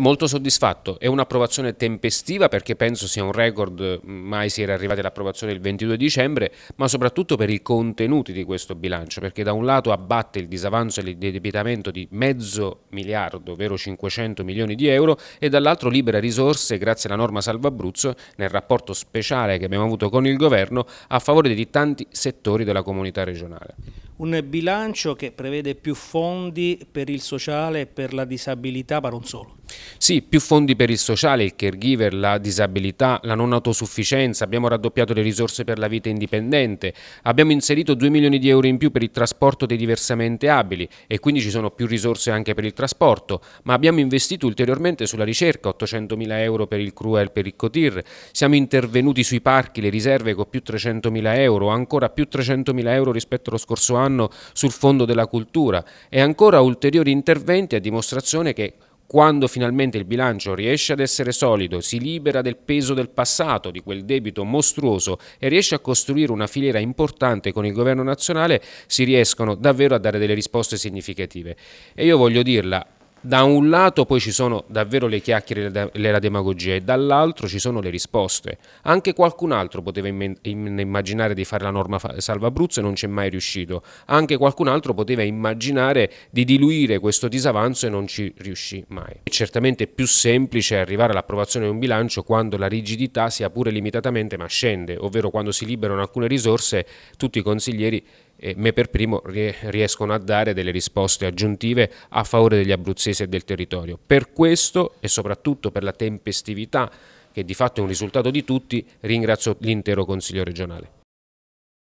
Molto soddisfatto, è un'approvazione tempestiva perché penso sia un record, mai si era arrivati all'approvazione il 22 dicembre, ma soprattutto per i contenuti di questo bilancio, perché da un lato abbatte il disavanzo e l'indebitamento di mezzo miliardo, ovvero 500 milioni di euro, e dall'altro libera risorse grazie alla norma Salva Abruzzo nel rapporto speciale che abbiamo avuto con il governo a favore di tanti settori della comunità regionale. Un bilancio che prevede più fondi per il sociale e per la disabilità, ma non solo. Sì, più fondi per il sociale, il caregiver, la disabilità, la non autosufficienza, abbiamo raddoppiato le risorse per la vita indipendente, abbiamo inserito 2 milioni di euro in più per il trasporto dei diversamente abili e quindi ci sono più risorse anche per il trasporto, ma abbiamo investito ulteriormente sulla ricerca, 800 mila euro per il CRUA e per il COTIR, siamo intervenuti sui parchi, le riserve con più 300 mila euro, ancora più 300 mila euro rispetto allo scorso anno sul fondo della cultura e ancora ulteriori interventi a dimostrazione che quando finalmente il bilancio riesce ad essere solido, si libera del peso del passato, di quel debito mostruoso e riesce a costruire una filiera importante con il governo nazionale, si riescono davvero a dare delle risposte significative. E io voglio dirla, da un lato poi ci sono davvero le chiacchiere e la demagogia e dall'altro ci sono le risposte. Anche qualcun altro poteva immaginare di fare la norma salva Abruzzo e non ci è mai riuscito. Anche qualcun altro poteva immaginare di diluire questo disavanzo e non ci riuscì mai. È certamente più semplice arrivare all'approvazione di un bilancio quando la rigidità sia pure limitatamente ma scende, ovvero quando si liberano alcune risorse tutti i consiglieri e me per primo riescono a dare delle risposte aggiuntive a favore degli abruzzesi e del territorio. Per questo e soprattutto per la tempestività che di fatto è un risultato di tutti, ringrazio l'intero Consiglio regionale.